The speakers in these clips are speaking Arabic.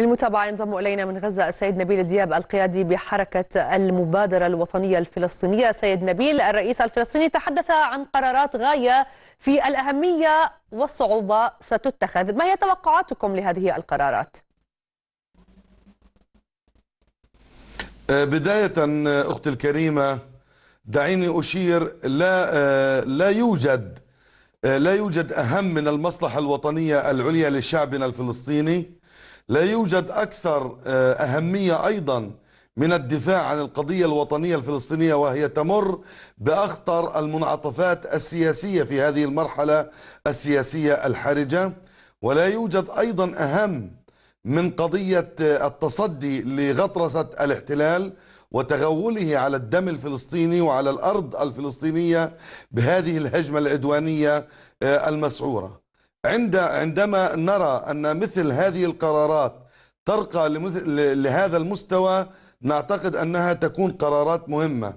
للمتابعة ينضم إلينا من غزة السيد نبيل دياب القيادي بحركة المبادرة الوطنية الفلسطينية سيد نبيل الرئيس الفلسطيني تحدث عن قرارات غاية في الأهمية والصعوبة ستتخذ ما هي توقعاتكم لهذه القرارات؟ أه، بداية أختي الكريمة دعيني أشير لا, أه، لا يوجد أه، لا يوجد أهم من المصلحة الوطنية العليا لشعبنا الفلسطيني لا يوجد أكثر آه، أهمية أيضا من الدفاع عن القضية الوطنية الفلسطينية وهي تمر بأخطر المنعطفات السياسية في هذه المرحلة السياسية الحرجة ولا يوجد أيضا أهم من قضية آه، التصدي لغطرسة الاحتلال وتغوله على الدم الفلسطيني وعلى الأرض الفلسطينية بهذه الهجمة العدوانية آه، المسعورة عند عندما نرى أن مثل هذه القرارات ترقى لهذا المستوى نعتقد أنها تكون قرارات مهمة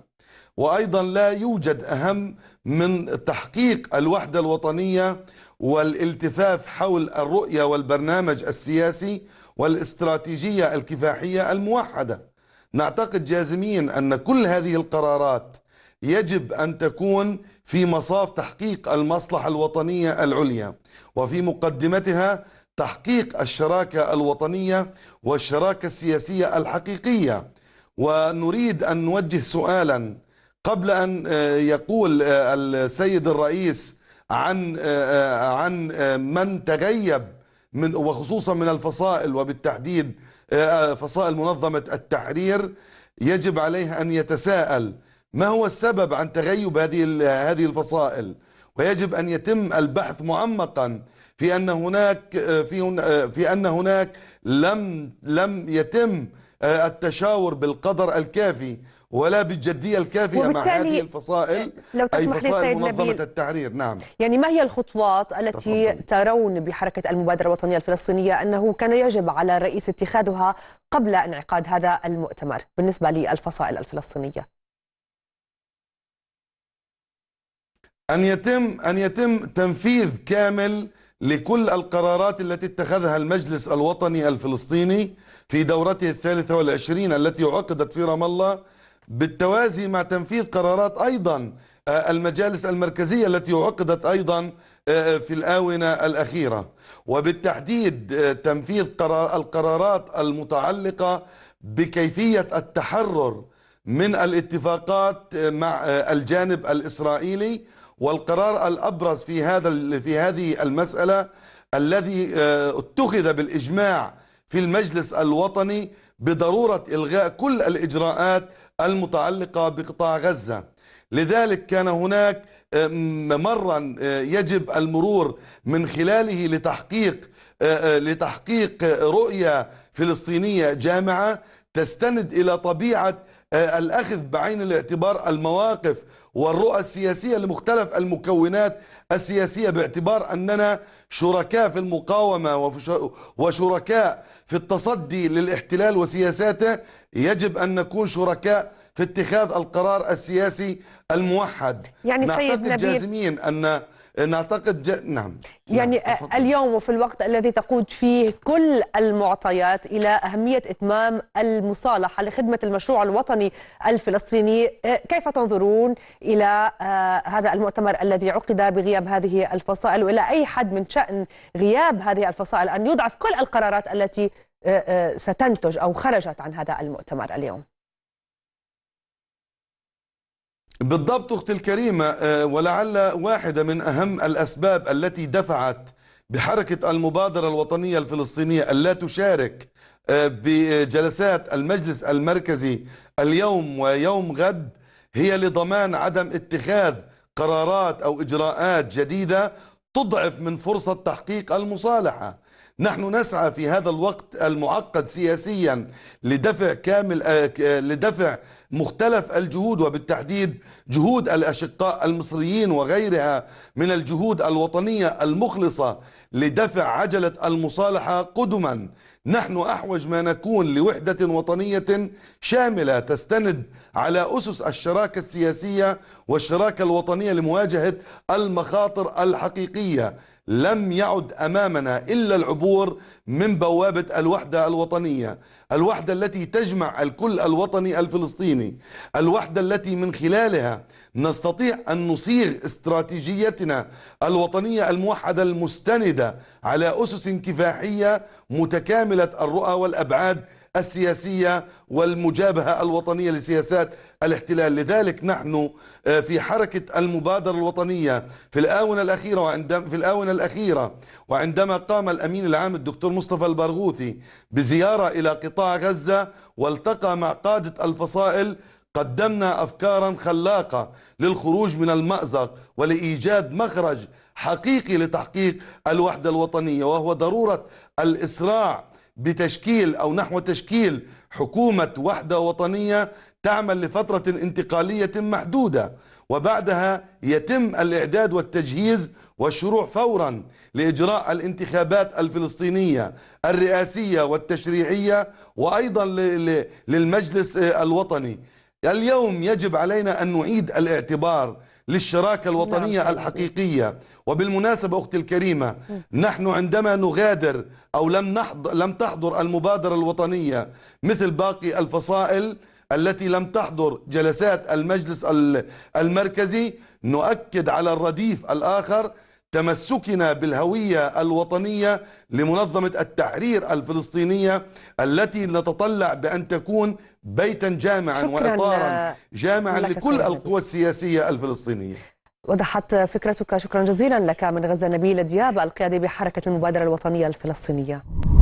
وأيضا لا يوجد أهم من تحقيق الوحدة الوطنية والالتفاف حول الرؤية والبرنامج السياسي والاستراتيجية الكفاحية الموحدة نعتقد جازمين أن كل هذه القرارات يجب أن تكون في مصاف تحقيق المصلحة الوطنية العليا وفي مقدمتها تحقيق الشراكة الوطنية والشراكة السياسية الحقيقية ونريد أن نوجه سؤالا قبل أن آه، يقول آه، السيد الرئيس عن آه، عن من تغيب من وخصوصا من الفصائل وبالتحديد فصائل منظمة التحرير يجب عليه أن يتساءل ما هو السبب عن تغيب هذه هذه الفصائل ويجب أن يتم البحث معمقا في أن هناك في, في أن هناك لم لم يتم آه، التشاور بالقدر الكافي ولا بالجدية الكافية مع هذه الفصائل آه، لو تسمح أي فصائل لي سيد منظمة نبيل التحرير نعم يعني ما هي الخطوات التي تفضل. ترون بحركة المبادرة الوطنية الفلسطينية أنه كان يجب على الرئيس اتخاذها قبل انعقاد هذا المؤتمر بالنسبة للفصائل الفلسطينية أن يتم أن يتم تنفيذ كامل لكل القرارات التي اتخذها المجلس الوطني الفلسطيني في دورته الثالثة والعشرين التي عقدت في رام الله بالتوازي مع تنفيذ قرارات أيضا آه، المجالس المركزية التي عقدت أيضا آه، آه، في الآونة الأخيرة وبالتحديد تنفيذ القرارات المتعلقة بكيفية التحرر من الاتفاقات مع الجانب الإسرائيلي والقرار الابرز في هذا في هذه المساله الذي آه، اتخذ بالاجماع في المجلس الوطني بضروره الغاء كل الاجراءات المتعلقه بقطاع غزه لذلك كان هناك ممرا آه، آه، يجب المرور من خلاله لتحقيق لتحقيق رؤيه فلسطينيه جامعه تستند الى طبيعه الاخذ بعين الاعتبار المواقف والرؤى السياسية لمختلف المكونات السياسية باعتبار أننا شركاء في المقاومة وشركاء في التصدي للاحتلال وسياساته يجب أن نكون شركاء في اتخاذ القرار السياسي الموحد يعني سيد نبيل أن نعتقد ج... نعم يعني نعم. اليوم وفي الوقت الذي تقود فيه كل المعطيات إلى أهمية إتمام المصالحة لخدمة المشروع الوطني الفلسطيني آه، كيف تنظرون إلى آه، هذا المؤتمر الذي عقد بغياب هذه الفصائل وإلى أي حد من شأن غياب هذه الفصائل أن يضعف كل القرارات التي آه، ستنتج أو خرجت عن هذا المؤتمر اليوم بالضبط أختي الكريمة آه، ولعل واحدة من أهم الأسباب التي دفعت بحركة المبادرة الوطنية الفلسطينية ألا تشارك آه، بجلسات المجلس المركزي اليوم ويوم غد هي لضمان عدم اتخاذ قرارات أو إجراءات جديدة تضعف من فرصة تحقيق المصالحة نحن نسعى في هذا الوقت المعقد سياسيا لدفع كامل آه، لدفع مختلف الجهود وبالتحديد جهود الاشقاء المصريين وغيرها من الجهود الوطنيه المخلصه لدفع عجله المصالحه قدما نحن احوج ما نكون لوحده وطنيه شامله تستند على اسس الشراكه السياسيه والشراكه الوطنيه لمواجهه المخاطر الحقيقيه لم يعد أمامنا إلا العبور من بوابة الوحدة الوطنية الوحدة التي تجمع الكل الوطني الفلسطيني الوحدة التي من خلالها نستطيع أن نصيغ استراتيجيتنا الوطنية الموحدة المستندة على أسس كفاحية متكاملة الرؤى والأبعاد السياسية والمجابهة الوطنية لسياسات الاحتلال لذلك نحن آه، في حركة المبادرة الوطنية في الآونة الأخيرة وعندما في الآونة الأخيرة وعندما قام الأمين العام الدكتور مصطفى البرغوثي بزيارة إلى قطاع غزة والتقى مع قادة الفصائل قدمنا أفكارا خلاقة للخروج من المأزق ولإيجاد مخرج حقيقي لتحقيق الوحدة الوطنية وهو ضرورة الإسراع بتشكيل أو نحو تشكيل حكومة وحدة وطنية تعمل لفترة انتقالية محدودة وبعدها يتم الإعداد والتجهيز والشروع فورا لإجراء الانتخابات الفلسطينية الرئاسية والتشريعية وأيضا للمجلس الوطني اليوم يجب علينا أن نعيد الاعتبار للشراكة نعم، الوطنية نعم. الحقيقية وبالمناسبة أختي الكريمة نحن عندما نغادر أو لم, نحض... لم تحضر المبادرة الوطنية مثل باقي الفصائل التي لم تحضر جلسات المجلس المركزي نؤكد على الرديف الآخر تمسكنا بالهوية الوطنية لمنظمة التحرير الفلسطينية التي نتطلع بأن تكون بيتا جامعا وإطارا آه، جامعا لكل القوى السياسية الفلسطينية وضحت فكرتك شكرا جزيلا لك من غزة نبيل دياب القيادي بحركة المبادرة الوطنية الفلسطينية